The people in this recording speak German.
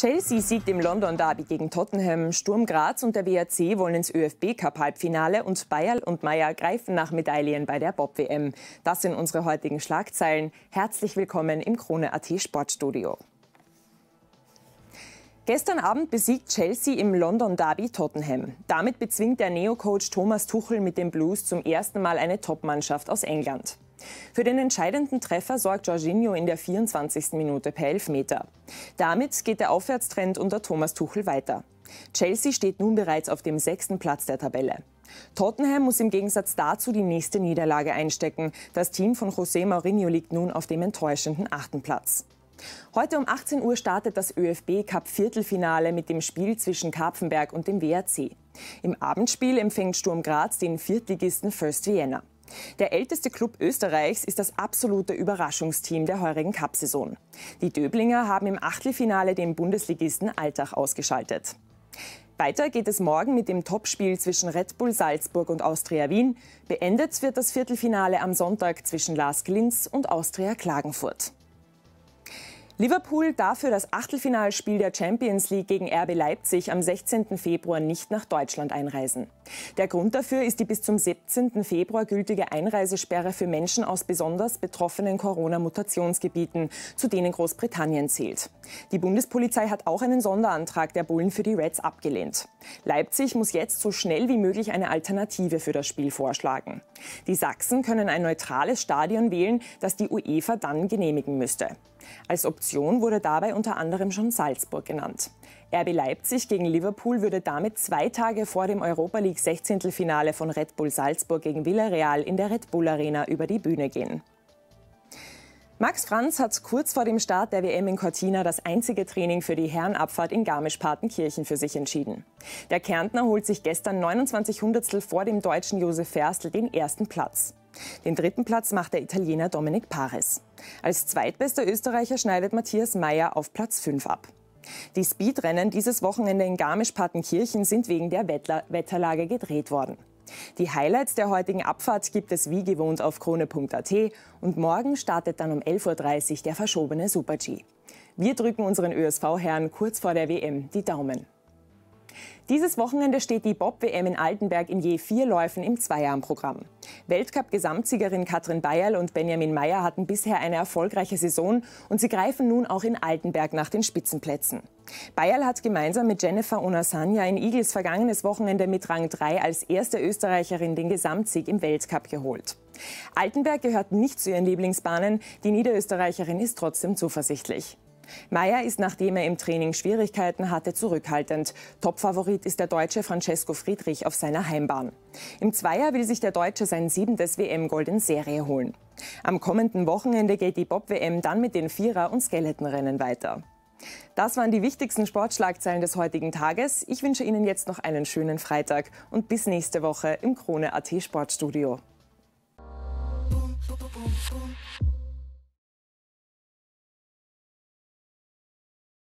Chelsea siegt im London Derby gegen Tottenham, Sturm Graz und der WRC wollen ins ÖFB Cup Halbfinale und Bayerl und Meier greifen nach Medaillen bei der Bob WM. Das sind unsere heutigen Schlagzeilen. Herzlich willkommen im Krone AT Sportstudio. Gestern Abend besiegt Chelsea im London Derby Tottenham. Damit bezwingt der Neo-Coach Thomas Tuchel mit den Blues zum ersten Mal eine Top-Mannschaft aus England. Für den entscheidenden Treffer sorgt Jorginho in der 24. Minute per Elfmeter. Damit geht der Aufwärtstrend unter Thomas Tuchel weiter. Chelsea steht nun bereits auf dem sechsten Platz der Tabelle. Tottenham muss im Gegensatz dazu die nächste Niederlage einstecken. Das Team von José Mourinho liegt nun auf dem enttäuschenden achten Platz. Heute um 18 Uhr startet das ÖFB Cup Viertelfinale mit dem Spiel zwischen Karpfenberg und dem WRC. Im Abendspiel empfängt Sturm Graz den Viertligisten First Vienna. Der älteste Club Österreichs ist das absolute Überraschungsteam der heurigen Cup-Saison. Die Döblinger haben im Achtelfinale den Bundesligisten Alltag ausgeschaltet. Weiter geht es morgen mit dem Topspiel zwischen Red Bull Salzburg und Austria Wien. Beendet wird das Viertelfinale am Sonntag zwischen Lars Linz und Austria Klagenfurt. Liverpool darf für das Achtelfinalspiel der Champions League gegen RB Leipzig am 16. Februar nicht nach Deutschland einreisen. Der Grund dafür ist die bis zum 17. Februar gültige Einreisesperre für Menschen aus besonders betroffenen Corona-Mutationsgebieten, zu denen Großbritannien zählt. Die Bundespolizei hat auch einen Sonderantrag der Bullen für die Reds abgelehnt. Leipzig muss jetzt so schnell wie möglich eine Alternative für das Spiel vorschlagen. Die Sachsen können ein neutrales Stadion wählen, das die UEFA dann genehmigen müsste. Als Option wurde dabei unter anderem schon Salzburg genannt. RB Leipzig gegen Liverpool würde damit zwei Tage vor dem Europa League Sechzehntelfinale von Red Bull Salzburg gegen Villarreal in der Red Bull Arena über die Bühne gehen. Max Franz hat kurz vor dem Start der WM in Cortina das einzige Training für die Herrenabfahrt in Garmisch-Partenkirchen für sich entschieden. Der Kärntner holt sich gestern 29 Hundertstel vor dem deutschen Josef Ferstl den ersten Platz. Den dritten Platz macht der Italiener Dominik Paris. Als zweitbester Österreicher schneidet Matthias Mayer auf Platz 5 ab. Die Speedrennen dieses Wochenende in Garmisch-Partenkirchen sind wegen der Wettler Wetterlage gedreht worden. Die Highlights der heutigen Abfahrt gibt es wie gewohnt auf krone.at und morgen startet dann um 11.30 Uhr der verschobene Super-G. Wir drücken unseren ÖSV-Herren kurz vor der WM die Daumen. Dieses Wochenende steht die Bob-WM in Altenberg in je vier Läufen im Zweier am Programm. Weltcup-Gesamtsiegerin Katrin Bayerl und Benjamin Meyer hatten bisher eine erfolgreiche Saison und sie greifen nun auch in Altenberg nach den Spitzenplätzen. Bayerl hat gemeinsam mit Jennifer Onasanya in Igels vergangenes Wochenende mit Rang 3 als erste Österreicherin den Gesamtsieg im Weltcup geholt. Altenberg gehört nicht zu ihren Lieblingsbahnen, die Niederösterreicherin ist trotzdem zuversichtlich. Meyer ist, nachdem er im Training Schwierigkeiten hatte, zurückhaltend. Topfavorit ist der Deutsche Francesco Friedrich auf seiner Heimbahn. Im Zweier will sich der Deutsche sein siebentes WM-Gold in Serie holen. Am kommenden Wochenende geht die Bob-WM dann mit den Vierer- und Skeletonrennen weiter. Das waren die wichtigsten Sportschlagzeilen des heutigen Tages. Ich wünsche Ihnen jetzt noch einen schönen Freitag und bis nächste Woche im Krone AT Sportstudio.